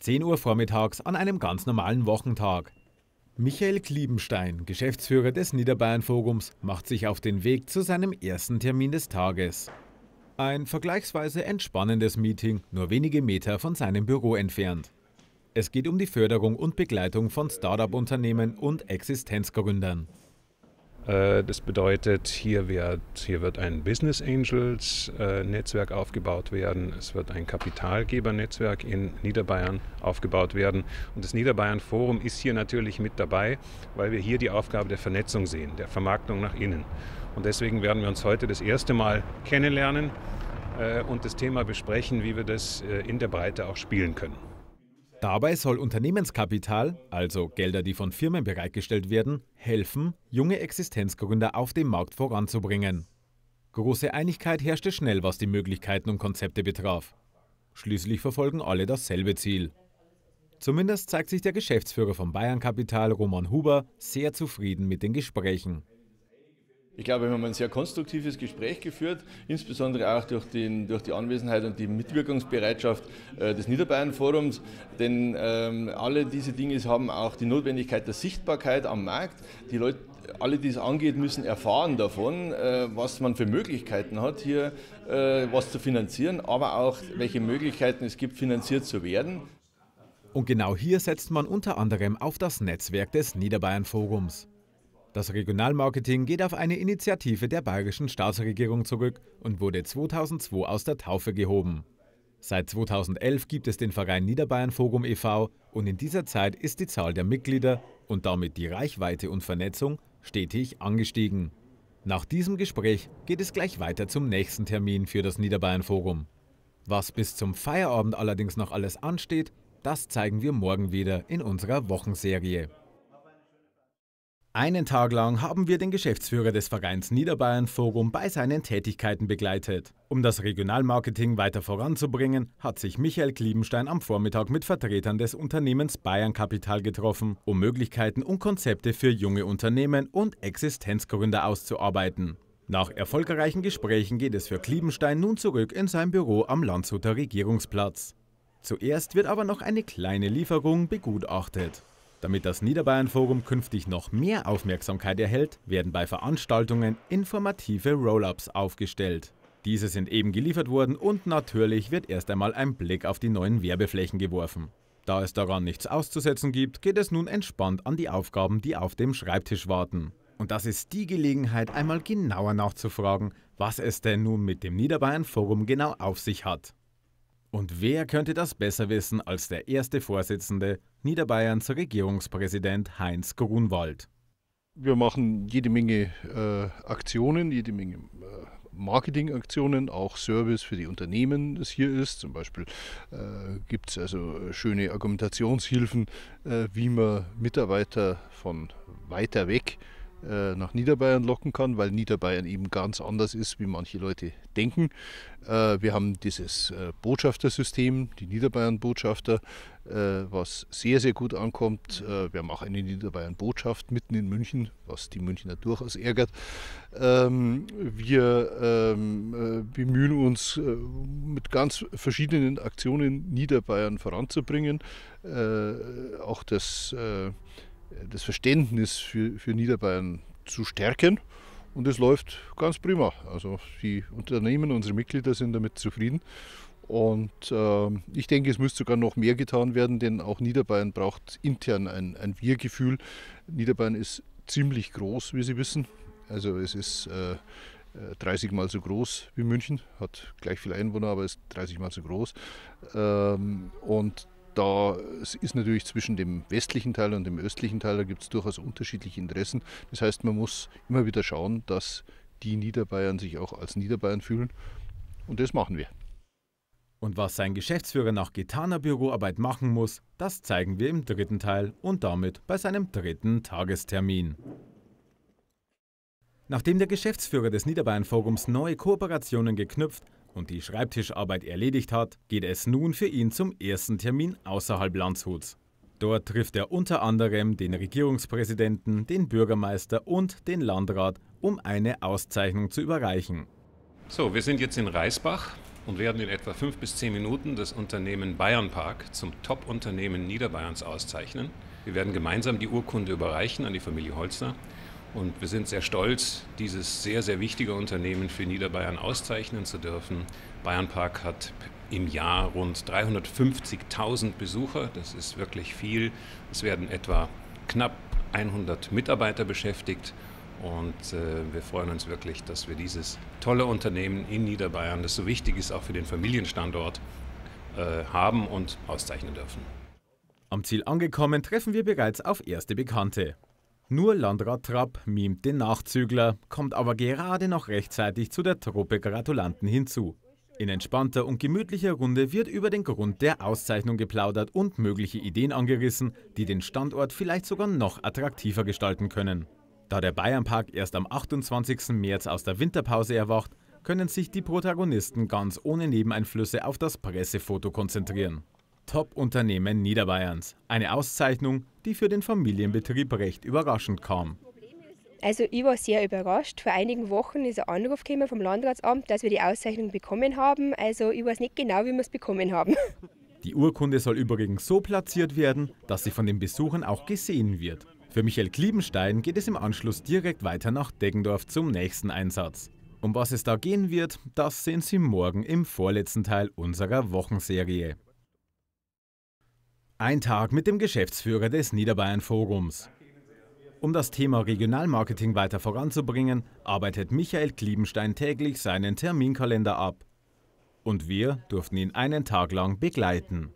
10 Uhr vormittags an einem ganz normalen Wochentag. Michael Kliebenstein, Geschäftsführer des Niederbayern-Forums, macht sich auf den Weg zu seinem ersten Termin des Tages. Ein vergleichsweise entspannendes Meeting, nur wenige Meter von seinem Büro entfernt. Es geht um die Förderung und Begleitung von Start-up-Unternehmen und Existenzgründern. Äh, das bedeutet, hier wird, hier wird ein Business Angels äh, Netzwerk aufgebaut werden, es wird ein Kapitalgebernetzwerk in Niederbayern aufgebaut werden und das Niederbayern Forum ist hier natürlich mit dabei, weil wir hier die Aufgabe der Vernetzung sehen, der Vermarktung nach innen. Und deswegen werden wir uns heute das erste Mal kennenlernen äh, und das Thema besprechen, wie wir das in der Breite auch spielen können. Dabei soll Unternehmenskapital, also Gelder, die von Firmen bereitgestellt werden, helfen, junge Existenzgründer auf dem Markt voranzubringen. Große Einigkeit herrschte schnell, was die Möglichkeiten und Konzepte betraf. Schließlich verfolgen alle dasselbe Ziel. Zumindest zeigt sich der Geschäftsführer von Bayern Kapital, Roman Huber, sehr zufrieden mit den Gesprächen. Ich glaube, wir haben ein sehr konstruktives Gespräch geführt, insbesondere auch durch, den, durch die Anwesenheit und die Mitwirkungsbereitschaft äh, des Niederbayern-Forums. Denn ähm, alle diese Dinge haben auch die Notwendigkeit der Sichtbarkeit am Markt. Die Leute, alle, die es angeht, müssen erfahren davon, äh, was man für Möglichkeiten hat, hier äh, was zu finanzieren, aber auch welche Möglichkeiten es gibt, finanziert zu werden. Und genau hier setzt man unter anderem auf das Netzwerk des Niederbayern Forums. Das Regionalmarketing geht auf eine Initiative der bayerischen Staatsregierung zurück und wurde 2002 aus der Taufe gehoben. Seit 2011 gibt es den Verein Niederbayern Forum e.V. und in dieser Zeit ist die Zahl der Mitglieder und damit die Reichweite und Vernetzung stetig angestiegen. Nach diesem Gespräch geht es gleich weiter zum nächsten Termin für das Niederbayern Forum. Was bis zum Feierabend allerdings noch alles ansteht, das zeigen wir morgen wieder in unserer Wochenserie. Einen Tag lang haben wir den Geschäftsführer des Vereins Niederbayern Forum bei seinen Tätigkeiten begleitet. Um das Regionalmarketing weiter voranzubringen, hat sich Michael Kliebenstein am Vormittag mit Vertretern des Unternehmens Bayern Kapital getroffen, um Möglichkeiten und Konzepte für junge Unternehmen und Existenzgründer auszuarbeiten. Nach erfolgreichen Gesprächen geht es für Kliebenstein nun zurück in sein Büro am Landshuter Regierungsplatz. Zuerst wird aber noch eine kleine Lieferung begutachtet. Damit das Niederbayern-Forum künftig noch mehr Aufmerksamkeit erhält, werden bei Veranstaltungen informative Roll-ups aufgestellt. Diese sind eben geliefert worden und natürlich wird erst einmal ein Blick auf die neuen Werbeflächen geworfen. Da es daran nichts auszusetzen gibt, geht es nun entspannt an die Aufgaben, die auf dem Schreibtisch warten. Und das ist die Gelegenheit, einmal genauer nachzufragen, was es denn nun mit dem Niederbayern Forum genau auf sich hat. Und wer könnte das besser wissen als der erste Vorsitzende Niederbayerns Regierungspräsident Heinz Grunwald? Wir machen jede Menge äh, Aktionen, jede Menge äh, Marketingaktionen, auch Service für die Unternehmen, das hier ist. Zum Beispiel äh, gibt es also äh, schöne Argumentationshilfen, äh, wie man Mitarbeiter von weiter weg äh, äh, nach Niederbayern locken kann, weil Niederbayern eben ganz anders ist, wie manche Leute denken. Äh, wir haben dieses äh, Botschaftersystem, die Niederbayern-Botschafter, was sehr, sehr gut ankommt. wir haben auch eine Niederbayern-Botschaft mitten in München, was die Münchner durchaus ärgert. Ähm, wir ähm, bemühen uns mit ganz verschiedenen Aktionen Niederbayern voranzubringen. auch das das Verständnis für, für Niederbayern zu stärken. Und es läuft ganz prima. Also die Unternehmen, unsere Mitglieder sind damit zufrieden. Und äh, ich denke, es müsste sogar noch mehr getan werden, denn auch Niederbayern braucht intern ein, ein Wir-Gefühl. Niederbayern ist ziemlich groß, wie Sie wissen. Also es ist äh, 30 äh, mal so groß wie München, hat gleich viele Einwohner, aber ist 30 mal so groß. Ähm, und da ist natürlich zwischen dem westlichen Teil und dem östlichen Teil, da gibt es durchaus unterschiedliche Interessen. Das heißt, man muss immer wieder schauen, dass die Niederbayern sich auch als Niederbayern fühlen. Und das machen wir. Und was sein Geschäftsführer nach getaner Büroarbeit machen muss, das zeigen wir im dritten Teil und damit bei seinem dritten Tagestermin. Nachdem der Geschäftsführer des Niederbayern Forums neue Kooperationen geknüpft, und die Schreibtischarbeit erledigt hat, geht es nun für ihn zum ersten Termin außerhalb Landshuts. Dort trifft er unter anderem den Regierungspräsidenten, den Bürgermeister und den Landrat, um eine Auszeichnung zu überreichen. So, wir sind jetzt in Reisbach und werden in etwa fünf bis zehn Minuten das Unternehmen Bayernpark zum Top-Unternehmen Niederbayerns auszeichnen. Wir werden gemeinsam die Urkunde überreichen an die Familie Holzner und wir sind sehr stolz, dieses sehr, sehr wichtige Unternehmen für Niederbayern auszeichnen zu dürfen. Bayernpark hat im Jahr rund 350.000 Besucher. Das ist wirklich viel. Es werden etwa knapp 100 Mitarbeiter beschäftigt. Und äh, wir freuen uns wirklich, dass wir dieses tolle Unternehmen in Niederbayern, das so wichtig ist auch für den Familienstandort, äh, haben und auszeichnen dürfen. Am Ziel angekommen treffen wir bereits auf erste Bekannte. Nur Landrat Trapp mimt den Nachzügler, kommt aber gerade noch rechtzeitig zu der Truppe Gratulanten hinzu. In entspannter und gemütlicher Runde wird über den Grund der Auszeichnung geplaudert und mögliche Ideen angerissen, die den Standort vielleicht sogar noch attraktiver gestalten können. Da der Bayernpark erst am 28. März aus der Winterpause erwacht, können sich die Protagonisten ganz ohne Nebeneinflüsse auf das Pressefoto konzentrieren. Top-Unternehmen Niederbayerns. Eine Auszeichnung, die für den Familienbetrieb recht überraschend kam. Also ich war sehr überrascht. Vor einigen Wochen ist ein Anruf gekommen vom Landratsamt, dass wir die Auszeichnung bekommen haben. Also ich weiß nicht genau, wie wir es bekommen haben. Die Urkunde soll übrigens so platziert werden, dass sie von den Besuchern auch gesehen wird. Für Michael Kliebenstein geht es im Anschluss direkt weiter nach Deggendorf zum nächsten Einsatz. Um was es da gehen wird, das sehen Sie morgen im vorletzten Teil unserer Wochenserie. Ein Tag mit dem Geschäftsführer des Niederbayern Forums. Um das Thema Regionalmarketing weiter voranzubringen, arbeitet Michael Kliebenstein täglich seinen Terminkalender ab. Und wir durften ihn einen Tag lang begleiten.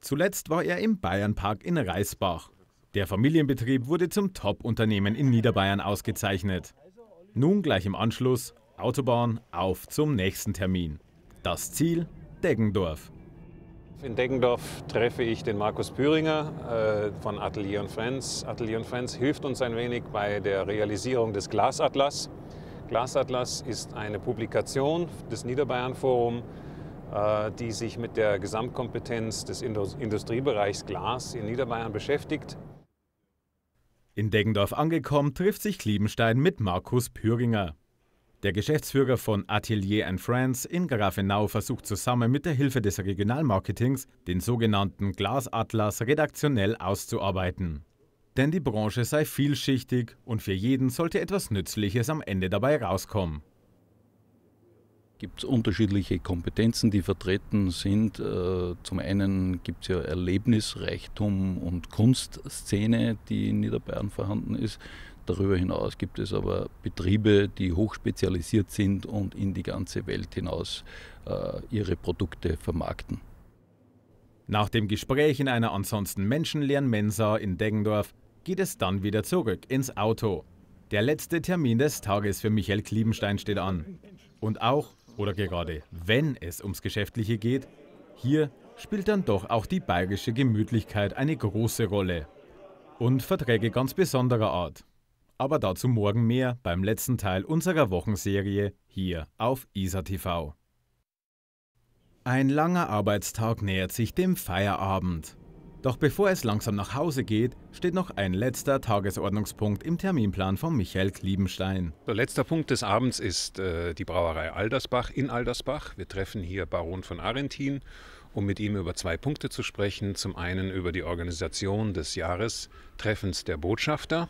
Zuletzt war er im Bayernpark in Reisbach. Der Familienbetrieb wurde zum Top-Unternehmen in Niederbayern ausgezeichnet. Nun gleich im Anschluss Autobahn auf zum nächsten Termin. Das Ziel Deggendorf. In Deggendorf treffe ich den Markus Püringer äh, von Atelier Friends. Atelier Friends hilft uns ein wenig bei der Realisierung des Glasatlas. Glasatlas ist eine Publikation des Niederbayern Forum, äh, die sich mit der Gesamtkompetenz des Industriebereichs Glas in Niederbayern beschäftigt. In Deggendorf angekommen trifft sich Kliebenstein mit Markus Püringer. Der Geschäftsführer von Atelier and Friends in Grafenau versucht zusammen mit der Hilfe des Regionalmarketings den sogenannten Glasatlas redaktionell auszuarbeiten. Denn die Branche sei vielschichtig und für jeden sollte etwas Nützliches am Ende dabei rauskommen gibt es unterschiedliche Kompetenzen, die vertreten sind. Äh, zum einen gibt es ja Erlebnisreichtum und Kunstszene, die in Niederbayern vorhanden ist. Darüber hinaus gibt es aber Betriebe, die hochspezialisiert sind und in die ganze Welt hinaus äh, ihre Produkte vermarkten. Nach dem Gespräch in einer ansonsten menschenleeren Mensa in Deggendorf geht es dann wieder zurück ins Auto. Der letzte Termin des Tages für Michael Kliebenstein steht an. Und auch, oder gerade wenn es ums Geschäftliche geht, hier spielt dann doch auch die bayerische Gemütlichkeit eine große Rolle. Und Verträge ganz besonderer Art. Aber dazu morgen mehr beim letzten Teil unserer Wochenserie hier auf ISA TV. Ein langer Arbeitstag nähert sich dem Feierabend. Doch bevor es langsam nach Hause geht, steht noch ein letzter Tagesordnungspunkt im Terminplan von Michael Kliebenstein. Der letzte Punkt des Abends ist äh, die Brauerei Aldersbach in Aldersbach. Wir treffen hier Baron von Arentin, um mit ihm über zwei Punkte zu sprechen. Zum einen über die Organisation des Jahrestreffens der Botschafter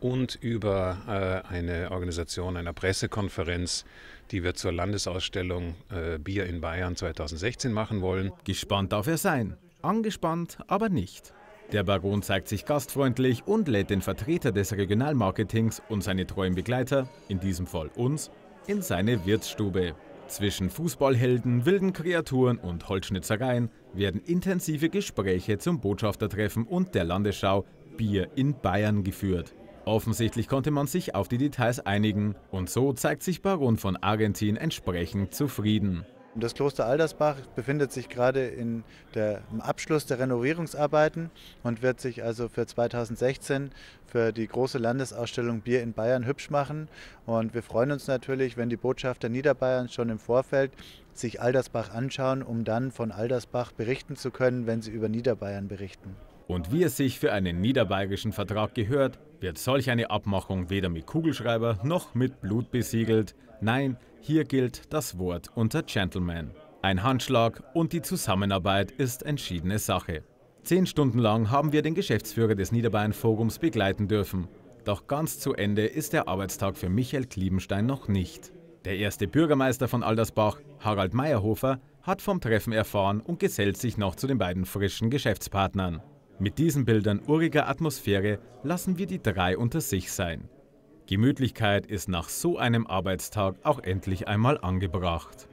und über äh, eine Organisation einer Pressekonferenz, die wir zur Landesausstellung äh, Bier in Bayern 2016 machen wollen. Gespannt darf er sein, angespannt aber nicht. Der Baron zeigt sich gastfreundlich und lädt den Vertreter des Regionalmarketings und seine treuen Begleiter, in diesem Fall uns, in seine Wirtsstube. Zwischen Fußballhelden, wilden Kreaturen und Holzschnitzereien werden intensive Gespräche zum Botschaftertreffen und der Landesschau Bier in Bayern geführt. Offensichtlich konnte man sich auf die Details einigen und so zeigt sich Baron von Argentin entsprechend zufrieden. Das Kloster Aldersbach befindet sich gerade in der, im Abschluss der Renovierungsarbeiten und wird sich also für 2016 für die große Landesausstellung Bier in Bayern hübsch machen. Und wir freuen uns natürlich, wenn die Botschafter Niederbayerns schon im Vorfeld sich Aldersbach anschauen, um dann von Aldersbach berichten zu können, wenn sie über Niederbayern berichten. Und wie es sich für einen niederbayerischen Vertrag gehört, wird solch eine Abmachung weder mit Kugelschreiber noch mit Blut besiegelt. Nein, hier gilt das Wort unter Gentleman. Ein Handschlag und die Zusammenarbeit ist entschiedene Sache. Zehn Stunden lang haben wir den Geschäftsführer des Niederbayern Forums begleiten dürfen. Doch ganz zu Ende ist der Arbeitstag für Michael Kliebenstein noch nicht. Der erste Bürgermeister von Aldersbach, Harald Meierhofer, hat vom Treffen erfahren und gesellt sich noch zu den beiden frischen Geschäftspartnern. Mit diesen Bildern uriger Atmosphäre lassen wir die drei unter sich sein. Gemütlichkeit ist nach so einem Arbeitstag auch endlich einmal angebracht.